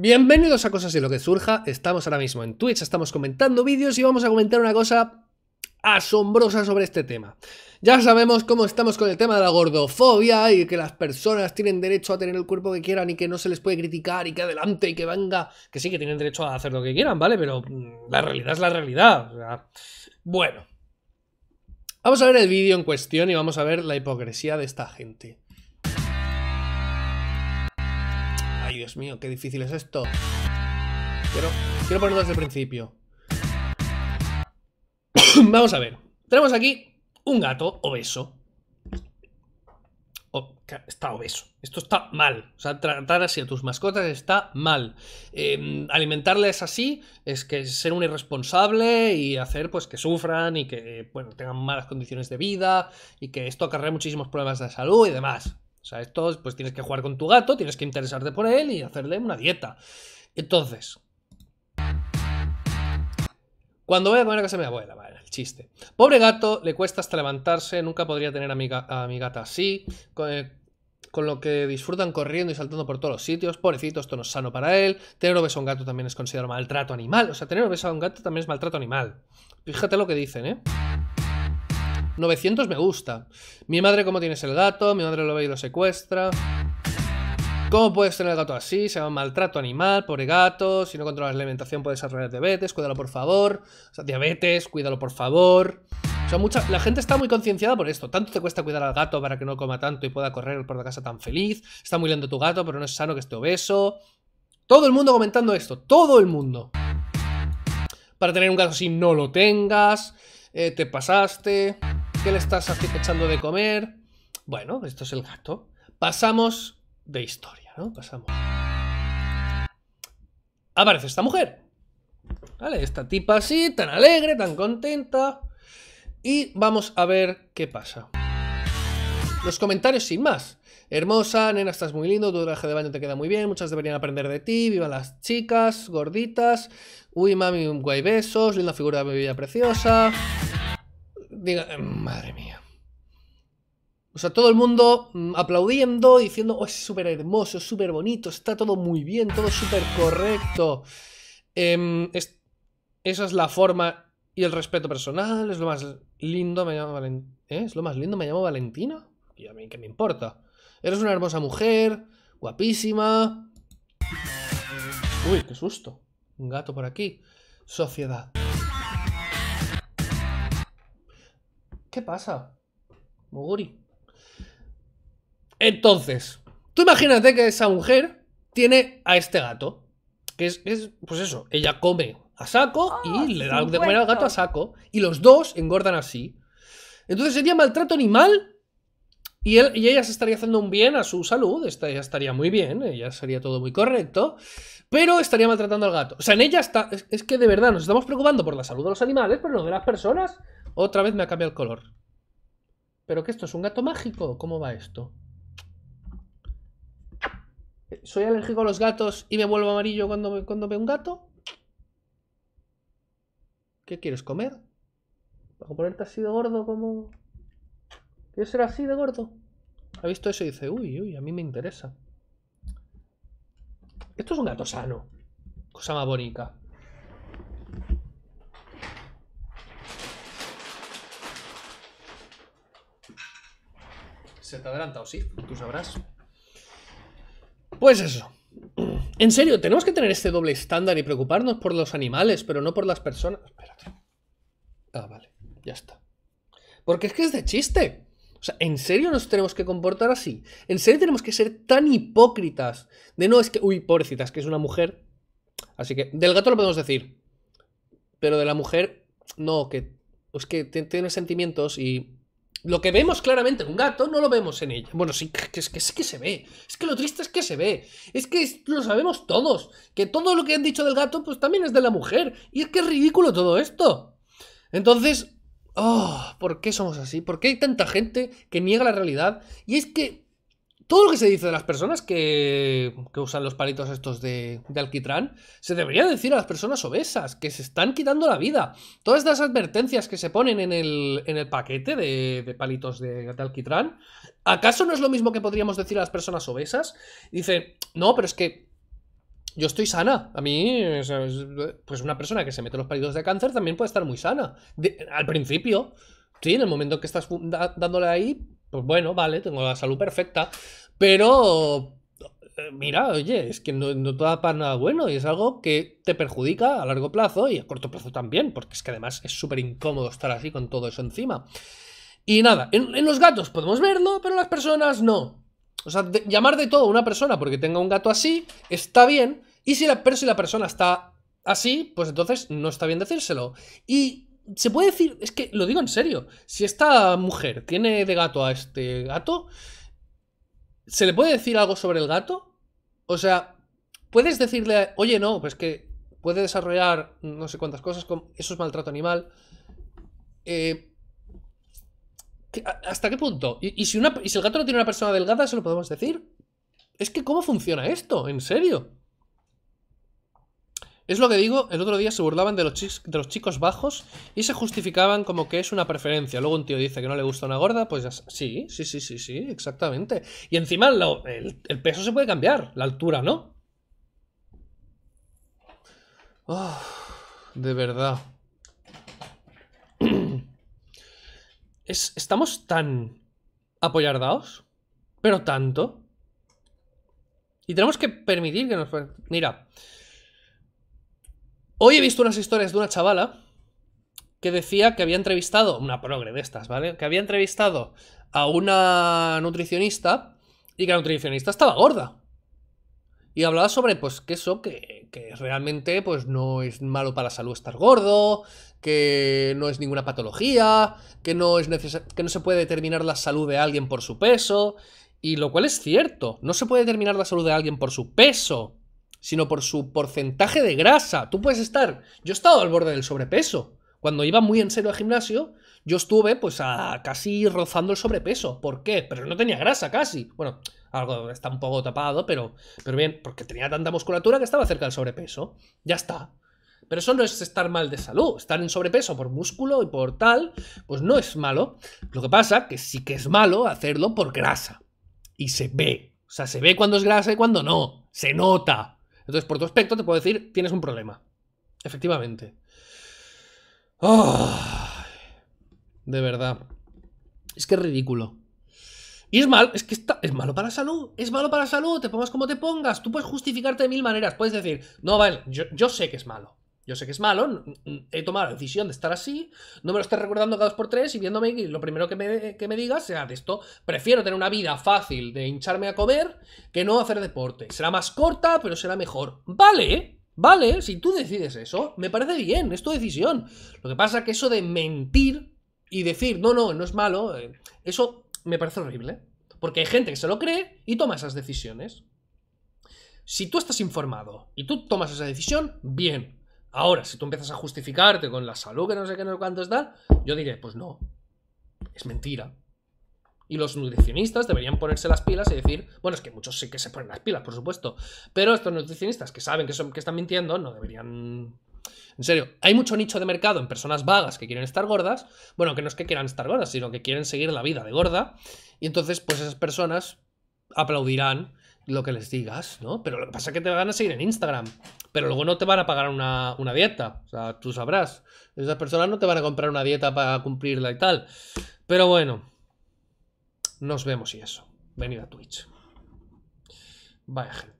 Bienvenidos a Cosas y lo que surja, estamos ahora mismo en Twitch, estamos comentando vídeos y vamos a comentar una cosa asombrosa sobre este tema. Ya sabemos cómo estamos con el tema de la gordofobia y que las personas tienen derecho a tener el cuerpo que quieran y que no se les puede criticar y que adelante y que venga, que sí que tienen derecho a hacer lo que quieran, ¿vale? Pero mm, la realidad es la realidad. bueno, vamos a ver el vídeo en cuestión y vamos a ver la hipocresía de esta gente. Dios mío, qué difícil es esto. Quiero, quiero ponerlo desde el principio. Vamos a ver. Tenemos aquí un gato obeso. está obeso. Esto está mal. O sea, tratar así a tus mascotas está mal. Em, alimentarles así es que ser un irresponsable y hacer pues que sufran y que tengan malas condiciones de vida y que esto acarrea muchísimos problemas de salud y demás. O sea, esto pues tienes que jugar con tu gato, tienes que interesarte por él y hacerle una dieta. Entonces, cuando voy a comer a casa de mi abuela, vale, el chiste. Pobre gato, le cuesta hasta levantarse, nunca podría tener a mi, gata así, eh, con, lo que disfrutan corriendo y saltando por todos los sitios, pobrecito, esto no es sano para él, tener obeso a un gato también es considerado maltrato animal, o sea, tener obeso a un gato también es maltrato animal. Fíjate lo que dicen, ¿eh? 900 me gusta. Mi madre, ¿cómo tienes el gato? Mi madre lo ve y lo secuestra. ¿Cómo puedes tener el gato así? Se llama maltrato animal, pobre gato. Si no controlas la alimentación puedes desarrollar diabetes, cuídalo por favor. O sea, diabetes, cuídalo por favor. O sea, mucha, la gente está muy concienciada por esto. Tanto te cuesta cuidar al gato para que no coma tanto y pueda correr por la casa tan feliz. Está muy lento tu gato, pero no es sano que esté obeso. Todo el mundo comentando esto, todo el mundo. Para tener un gato así no lo tengas, eh, te pasaste. ¿Qué le estás echando de comer? Bueno, esto es el gato. Pasamos de historia, ¿no? Pasamos. Aparece esta mujer. ¿Vale? Esta tipa así, tan alegre, tan contenta. Y vamos a ver qué pasa. Los comentarios sin más. Hermosa, nena, estás muy lindo, tu traje de baño te queda muy bien, muchas deberían aprender de ti, viva las chicas, gorditas, uy mami, un guay besos, linda figura de vida preciosa, diga, eh, madre mía. O sea, todo el mundo mm, aplaudiendo, diciendo, oh, es súper hermoso, súper bonito, está todo muy bien, todo súper correcto. Em, esa es la forma y el respeto personal, es lo más lindo, me llamo Valentina. ¿eh? ¿Es lo más lindo? ¿Me llamo Valentina? Y a mí, ¿qué me importa? Eres una hermosa mujer, guapísima. Uy, qué susto. Un gato por aquí. Sociedad. ¿Qué pasa? Muguri. Entonces, tú imagínate que esa mujer tiene a este gato. Que es, pues eso, ella come a saco ah, y le da de comer al gato a saco. Y los dos engordan así. Entonces sería maltrato animal y, ella se estaría haciendo un bien a su salud, ella estaría muy bien, ella sería todo muy correcto, pero estaría maltratando al gato. O sea, en ella está. es, que de verdad nos estamos preocupando por la salud de los animales, pero no de las personas. Otra vez me ha cambiado el color. ¿Pero qué esto es un gato mágico? ¿Cómo va esto? Eh, ¿Soy alérgico a los gatos y me vuelvo amarillo cuando, veo un gato? ¿Qué quieres comer? ¿Puedo ponerte así de gordo como...? ¿Quieres ser así de gordo? Ha visto eso y dice, uy, uy, a mí me interesa. Esto es un gato sano. Cosa más bonita. Se te adelanta o sí, tú sabrás. Pues eso. En serio, tenemos que tener este doble estándar y preocuparnos por los animales, pero no por las personas. Espérate. Ah, vale, ya está. Porque es que es de chiste. O sea, ¿en serio nos tenemos que comportar así? ¿En serio tenemos que ser tan hipócritas? De no, es que, uy, pobrecita, que es una mujer. Así que, del gato lo podemos decir. Pero de la mujer, no, que es que tiene sentimientos y lo que vemos claramente en un gato no lo vemos en ella. Bueno, sí, que es que, que se ve. Es que lo triste es que se ve. Es que lo sabemos todos. Que todo lo que han dicho del gato, pues también es de la mujer. Y es que es ridículo todo esto. Entonces, oh, ¿por qué somos así? ¿Por qué hay tanta gente que niega la realidad? Y es que todo lo que se dice de las personas que, usan los palitos estos de, alquitrán, se debería decir a las personas obesas, que se están quitando la vida. Todas las advertencias que se ponen en el, paquete de, palitos de, de, alquitrán, ¿acaso no es lo mismo que podríamos decir a las personas obesas? Dice, no, pero es que yo estoy sana. A mí, pues una persona que se mete los palitos de cáncer también puede estar muy sana. al principio, sí, en el momento que estás dándole ahí, pues bueno, vale, tengo la salud perfecta, pero eh, mira, oye, es que no, no te da para nada bueno y es algo que te perjudica a largo plazo y a corto plazo también, porque es que además es súper incómodo estar así con todo eso encima. Y nada, en, los gatos podemos verlo, pero en las personas no. O sea, llamar de todo a una persona porque tenga un gato así está bien, y si la, pero si la persona está así, pues entonces no está bien decírselo. Y se puede decir, es que lo digo en serio, si esta mujer tiene de gato a este gato, ¿se le puede decir algo sobre el gato? O sea, puedes decirle, oye, no, pues que puede desarrollar no sé cuántas cosas, con... eso es maltrato animal. Eh, ¿Hasta qué punto? ¿Y, si una, y si el gato no tiene una persona delgada, se lo podemos decir? Es que, ¿cómo funciona esto? ¿En serio? Es lo que digo, el otro día se burlaban de los, chicos bajos y se justificaban como que es una preferencia. Luego un tío dice que no le gusta una gorda, pues ya, sí, sí, sí, sí, sí, exactamente. Y encima el, peso se puede cambiar, la altura no. Ah, de verdad. estamos tan apoyardados, pero tanto. Y tenemos que permitir que nos... Mira, Hoy he visto unas historias de una chavala que decía que había entrevistado, una progre de estas, ¿vale? Que había entrevistado a una nutricionista y que la nutricionista estaba gorda. Y hablaba sobre, pues, que eso, que, realmente, pues, no es malo para la salud estar gordo, que no es ninguna patología, que no, es que no se puede determinar la salud de alguien por su peso, y lo cual es cierto, no se puede determinar la salud de alguien por su peso sino por su porcentaje de grasa. Tú puedes estar, yo he estado al borde del sobrepeso. Cuando iba muy en serio al gimnasio, yo estuve pues a casi rozando el sobrepeso. ¿Por qué? Pero no tenía grasa casi. Bueno, algo está un poco tapado, pero, pero bien, porque tenía tanta musculatura que estaba cerca del sobrepeso. Ya está. Pero eso no es estar mal de salud. Estar en sobrepeso por músculo y por tal, pues no es malo. Lo que pasa que sí que es malo hacerlo por grasa. Y se ve. O sea, se ve cuando es grasa y cuando no. Se nota. Entonces, por tu aspecto, te puedo decir, tienes un problema. Efectivamente. de verdad. Es que es ridículo. Y es malo. es que es malo para la salud, es malo para la salud, te pongas como te pongas, tú puedes justificarte de mil maneras, puedes decir, no, vale, yo sé que es malo, yo sé que es malo, he tomado la decisión de estar así, no me lo estés recordando cada dos por tres y viéndome y lo primero que me, digas sea de esto. Prefiero tener una vida fácil de hincharme a comer que no hacer deporte. Será más corta, pero será mejor. Vale, vale, si tú decides eso, me parece bien, es tu decisión. Lo que pasa es que eso de mentir y decir, no, no, no es malo, eh, eso me parece horrible. Porque hay gente que se lo cree y toma esas decisiones. Si tú estás informado y tú tomas esa decisión, bien, Ahora, si tú empiezas a justificarte con la salud, que no sé qué, no sé cuánto es tal, yo diré, pues no, es mentira. Y los nutricionistas deberían ponerse las pilas y decir, bueno, es que muchos sí que se ponen las pilas, por supuesto, pero estos nutricionistas que saben que, son, que están mintiendo no deberían... En serio, hay mucho nicho de mercado en personas vagas que quieren estar gordas, bueno, que no es que quieran estar gordas, sino que quieren seguir la vida de gorda, y entonces pues esas personas aplaudirán lo que les digas, ¿no? Pero lo que pasa es que te van a seguir en Instagram, pero luego no te van a pagar una, dieta, o sea, tú sabrás. Esas personas no te van a comprar una dieta para cumplirla y tal. Pero bueno, nos vemos y eso. Venid a Twitch. Vaya gente.